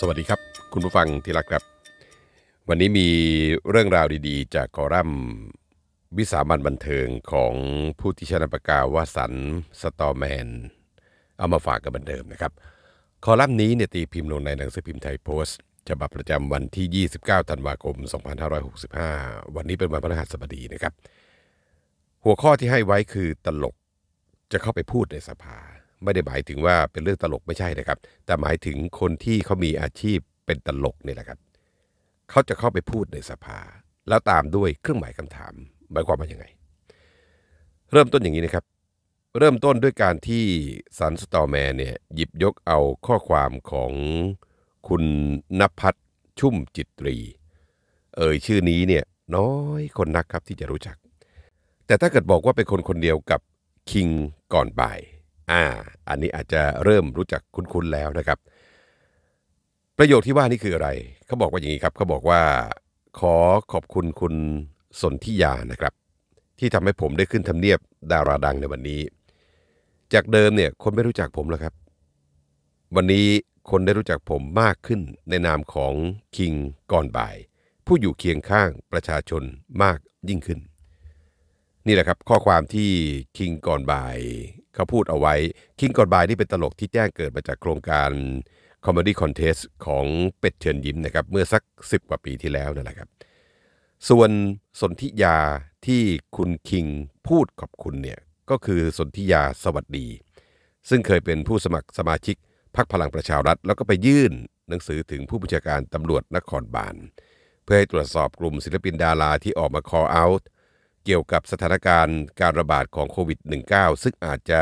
สวัสดีครับ คุณผู้ฟังที่รักครับ วันนี้มีเรื่องราวดีๆ จากคอลัมน์วิสามันบันเทิงของผู้ที่ชนะประกาวาสัน สตอแมนเอามาฝากกันเหมือนเดิมนะครับคอลัมน์นี้เนี่ยตีพิมพ์ลงในหนังสือพิมพ์ไทยโพสต์ฉบับประจำวันที่ 29ธันวาคม 2565 วันนี้เป็นวันพฤหัสบดีนะครับหัวข้อที่ให้ไว้คือตลกจะเข้าไปพูดในสภาไม่ได้หมายถึงว่าเป็นเรื่องตลกไม่ใช่นะครับ แต่หมายถึงคนที่เขามีอาชีพเป็นตลกนี่แหละครับเขาจะเข้าไปพูดในสภา แล้วตามด้วยเครื่องหมายคำถามหมายความว่าอย่างไง เริ่มต้นอย่างนี้นะครับ เริ่มต้นด้วยการที่สันสตอแมนเนี่ยหยิบยกเอาข้อความของคุณนภัทรชุ่มจิตรีเอ่ยชื่อนี้เนี่ยน้อยคนนักครับที่จะรู้จัก แต่ถ้าเกิดบอกว่าเป็นคนคนเดียวกับคิงก่อนบ่ายอ่าอันนี้อาจจะเริ่มรู้จักคุ้นๆแล้วนะครับ ประโยคที่ว่านี่คืออะไรเขาบอกว่าอย่างนี้ครับเขาบอกว่า ขอขอบคุณคุณสนธิยานะครับ ที่ทำให้ผมได้ขึ้นทำเนียบดาราดังในวันนี้ จากเดิมเนี่ยคนไม่รู้จักผมแล้วครับ วันนี้คนได้รู้จักผมมากขึ้นในนามของคิงก่อนบ่าย ผู้อยู่เคียงข้างประชาชนมากยิ่งขึ้น นี่แหละครับข้อความที่คิงก่อนบ่ายเขาพูดเอาไว้คิงกอดบาย นี่เป็นตลกที่แจ้งเกิดมาจากโครงการคอมเมดี้คอนเทสของเป็ดเชิญยิ้มนะครับเมื่อสัก 10กว่าปีที่แล้วนั่นแหละครับส่วนสนธิยาที่คุณคิงพูดขอบคุณเนี่ยก็คือสนธิยาสวัสดี ซึ่งเคยเป็นผู้สมัครสมาชิกพรรคพลังประชารัฐ แล้วก็ไปยื่นหนังสือถึงผู้บัญชาการตำรวจนครบาลเพื่อให้ตรวจสอบกลุ่มศิลปินดาราที่ออกมาคอเอาทเกี่ยวกับสถานการณ์การระบาดของโควิด -19 ซึ่งอาจจะ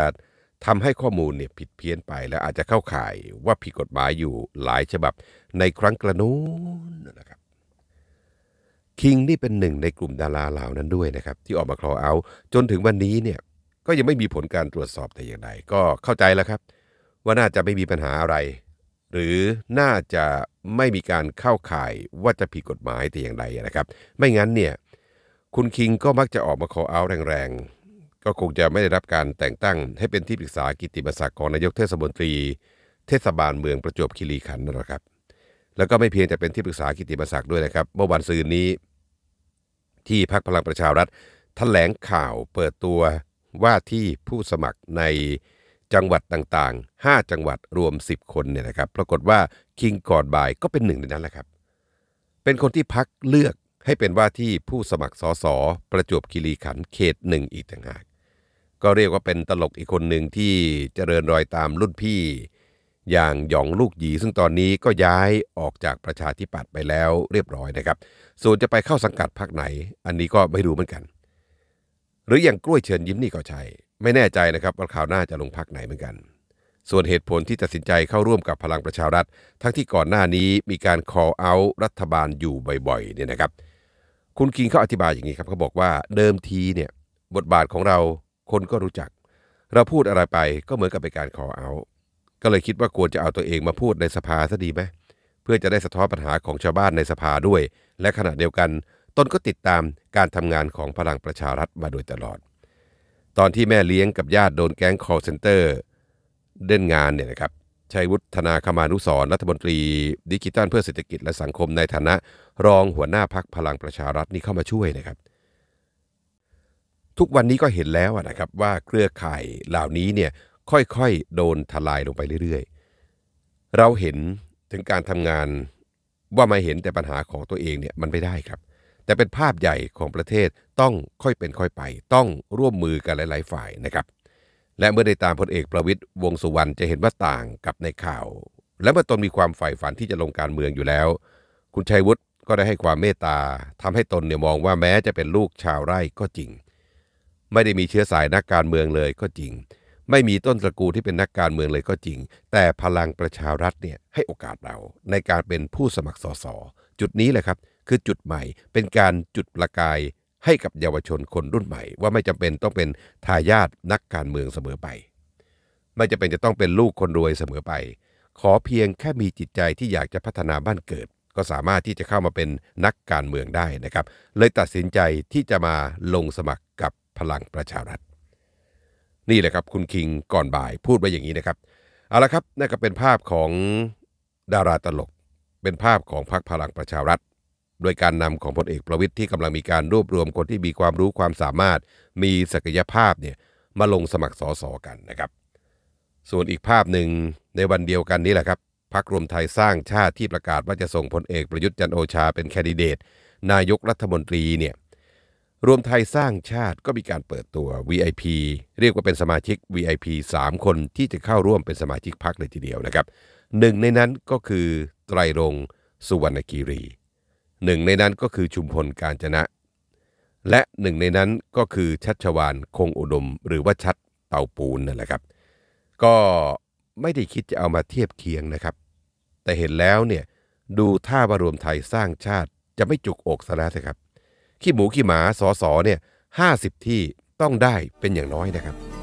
ทำให้ข้อมูลเนี่ยผิดเพี้ยนไป และอาจจะเข้าข่ายว่าผิดกฎหมายอยู่หลายฉบับในครั้งกระนู้นนะครับ คิงนี่เป็นหนึ่งในกลุ่มดาราเหล่านั้นด้วยนะครับ ที่ออกมาคลอเอา จนถึงวันนี้เนี่ยก็ยังไม่มีผลการตรวจสอบแต่อย่างใดก็เข้าใจแล้วครับ ว่าน่าจะไม่มีปัญหาอะไร หรือน่าจะไม่มีการเข้าข่ายว่าจะผิดกฎหมายแต่อย่างใดนะครับ ไม่งั้นเนี่ยคุณคิงก็มักจะออกมาขอเอาแรงๆ ก็คงจะไม่ได้รับการแต่งตั้งให้เป็นที่ปรึกษากิติมศักดิ์ของนายกเทศมนตรีเทศบาลเมืองประจวบคีรีขันธ์นะครับ แล้วก็ไม่เพียงแต่เป็นที่ปรึกษากิติมศักดิ์ด้วยนะครับเมื่อวันซืนนี้ ที่พักพลังประชารัฐแถลงข่าวเปิดตัวว่าที่ผู้สมัครในจังหวัดต่างๆ 5 จังหวัดรวม 10 คนเนี่ยนะครับปรากฏว่าคิงก่อนบ่ายก็เป็นหนึ่งในนั้นแหละครับเป็นคนที่พักเลือกให้เป็นว่าที่ผู้สมัครสอสอประจวบคีรีขันธ์เขตหนึ่งอีกต่างหากก็เรียกว่าเป็นตลกอีกคนหนึ่งที่เจริญรอยตามรุ่นพี่ อย่างหยองลูกหยีซึ่งตอนนี้ก็ย้ายออกจากประชาธิปัตย์ไปแล้วเรียบร้อยนะครับ ส่วนจะไปเข้าสังกัดพรรคไหน อันนี้ก็ไม่รู้เหมือนกัน หรืออย่างกล้วยเชิญยิ้มนี่ก็ใช่ ไม่แน่ใจนะครับว่าข่าวหน้าจะลงพรรคไหนเหมือนกัน ส่วนเหตุผลที่ตัดสินใจเข้าร่วมกับพลังประชารัฐ ทั้งที่ก่อนหน้านี้มีการ call out รัฐบาลอยู่บ่อยๆเนี่ยนะครับคุณกิงเขาอธิบายอย่างนี้ครับเขาบอกว่าเดิมทีเนี่ย บทบาทของเราคนก็รู้จัก เราพูดอะไรไปก็เหมือนกับเป็นการขอเอา ก็เลยคิดว่าควรจะเอาตัวเองมาพูดในสภาซะดีไหมเพื่อจะได้สะท้อนปัญหาของชาวบ้านในสภาด้วย และขณะเดียวกันตนก็ติดตามการทำงานของพลังประชารัฐมาโดยตลอด ตอนที่แม่เลี้ยงกับญาติโดนแก๊งคอร์เซนเตอร์เด่นงานเนี่ยนะครับชัยวุฒนาคมานุสรรัฐมนตรีดิจิทัลเพื่อเศรษฐกิจและสังคมในฐานะรองหัวหน้าพักพลังประชารัฐนี่เข้ามาช่วยนะครับ ทุกวันนี้ก็เห็นแล้วนะครับ ว่าเครือข่ายเหล่านี้เนี่ยค่อย ๆ โดนทลายลงไปเรื่อย ๆ เราเห็นถึงการทำงานว่ามาเห็นแต่ปัญหาของตัวเองเนี่ยมันไม่ได้ครับ แต่เป็นภาพใหญ่ของประเทศต้องค่อยเป็นค่อยไป ต้องร่วมมือกันหลายๆฝ่ายนะครับและเมื่อได้ตามพลเอกประวิตยวงสุวรรณจะเห็นว่าต่างกับในข่าว และเมื่อตนมีความใฝ่ฝันที่จะลงการเมืองอยู่แล้ว คุณชัยวุฒิก็ได้ให้ความเมตตาทำให้ตนเนี่ยมองว่าแม้จะเป็นลูกชาวไร่ก็จริง ไม่ได้มีเชื้อสายนักการเมืองเลยก็จริง ไม่มีต้นตระกูลที่เป็นนักการเมืองเลยก็จริง แต่พลังประชารัฐเนี่ยให้โอกาสเราในการเป็นผู้สมัครสสจุดนี้แหละครับ คือจุดใหม่ เป็นการจุดประกายให้กับเยาวชนคนรุ่นใหม่ว่าไม่จำเป็นต้องเป็นทายาทนักการเมืองเสมอไป ไม่จำเป็นจะต้องเป็นลูกคนรวยเสมอไปขอเพียงแค่มีจิตใจที่อยากจะพัฒนาบ้านเกิด ก็สามารถที่จะเข้ามาเป็นนักการเมืองได้นะครับ เลยตัดสินใจที่จะมาลงสมัครกับพลังประชารัฐ นี่แหละครับคุณคิงก่อนบ่ายพูดไว้อย่างนี้นะครับเอาละครับนั่นก็เป็นภาพของดาราตลก เป็นภาพของพรรคพลังประชารัฐโดยการนำของพลเอกประวิทย์ที่กำลังมีการรวบรวมคนที่มีความรู้ความสามารถ มีศักยภาพเนี่ยมาลงสมัครสอสอกันนะครับ ส่วนอีกภาพหนึ่งในวันเดียวกันนี้แหละครับ พักรวมไทยสร้างชาติที่ประกาศว่าจะส่งพลเอกประยุทธ์จันโอชาเป็นแคนดิเดต นายกรัฐมนตรีเนี่ย รวมไทยสร้างชาติก็มีการเปิดตัว VIP เรียกว่าเป็นสมาชิก VIP 3 คนที่จะเข้าร่วมเป็นสมาชิกพักเลยทีเดียวนะครับหนึ่งในนั้นก็คือไตรรงสุวรรณคีรีหนึ่งในนั้นก็คือชุมพลกาญจนะ และหนึ่งในนั้นก็คือชัชวานคงอุดมหรือว่าชัดเต่าปูนนั่นแหละครับ ก็ไม่ได้คิดจะเอามาเทียบเคียงนะครับ แต่เห็นแล้วเนี่ยดูท่าบารวมไทยสร้างชาติจะไม่จุกอกซะแล้วสิครับ ขี้หมูขี้หมาสอสอเนี่ยห้าสิบที่ต้องได้เป็นอย่างน้อยนะครับ